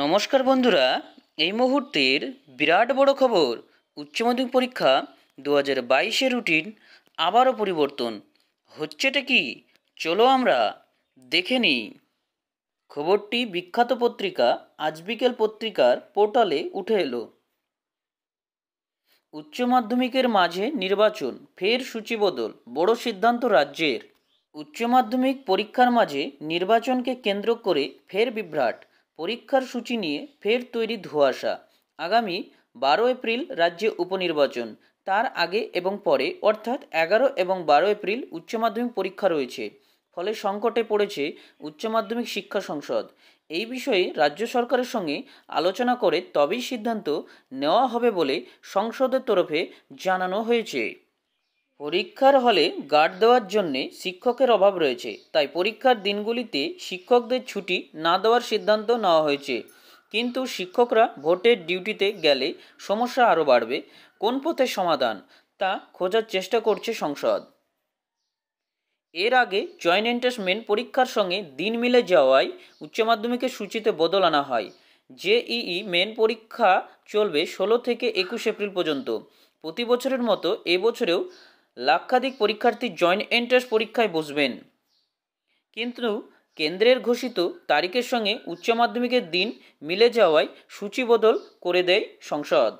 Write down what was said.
নমস্কার বন্ধুরা এই মুহূর্তের বিরাট বড় খবর উচ্চ মাধ্যমিক পরীক্ষা দু হাজার বাইশের রুটিন আবারও পরিবর্তন হচ্ছেটা কি চলো আমরা দেখে নিই খবরটি বিখ্যাত পত্রিকা আজ বিকেল পত্রিকার পোর্টালে উঠে এলো উচ্চ মাধ্যমিকের মাঝে নির্বাচন ফের সূচি বদল বড় সিদ্ধান্ত রাজ্যের উচ্চ মাধ্যমিক পরীক্ষার মাঝে নির্বাচনকে কেন্দ্র করে ফের বিভ্রাট পরীক্ষার সূচি নিয়ে ফের তৈরি ধোঁয়াশা আগামী বারো এপ্রিল রাজ্যে উপনির্বাচন তার আগে এবং পরে অর্থাৎ এগারো এবং বারো এপ্রিল উচ্চ মাধ্যমিক পরীক্ষা রয়েছে ফলে সংকটে পড়েছে উচ্চ মাধ্যমিক শিক্ষা সংসদ এই বিষয়ে রাজ্য সরকারের সঙ্গে আলোচনা করে তবেই সিদ্ধান্ত নেওয়া হবে বলে সংসদের তরফে জানানো হয়েছে পরীক্ষার হলে গার্ড দেওয়ার জন্যে শিক্ষকের অভাব রয়েছে তাই পরীক্ষার দিনগুলিতে শিক্ষকদের ছুটি না দেওয়ার সিদ্ধান্ত নেওয়া হয়েছে কিন্তু শিক্ষকরা ভোটের ডিউটিতে গেলে সমস্যা আরও বাড়বে কোন পথে সমাধান তা খোঁজার চেষ্টা করছে সংসদ এর আগে জয়েন্ট মেন পরীক্ষার সঙ্গে দিন মিলে যাওয়ায় উচ্চ মাধ্যমিকের সূচিতে বদল আনা হয় জেইই মেন পরীক্ষা চলবে ষোলো থেকে একুশ এপ্রিল পর্যন্ত প্রতি বছরের মতো এবছরেও লাক্ষাধিক পরীক্ষার্থী জয়েন্ট এন্ট্রান্স পরীক্ষায় বসবেন কিন্তু কেন্দ্রের ঘোষিত তারিখের সঙ্গে উচ্চ মাধ্যমিকের দিন মিলে যাওয়ায় সূচি বদল করে দেয় সংসদ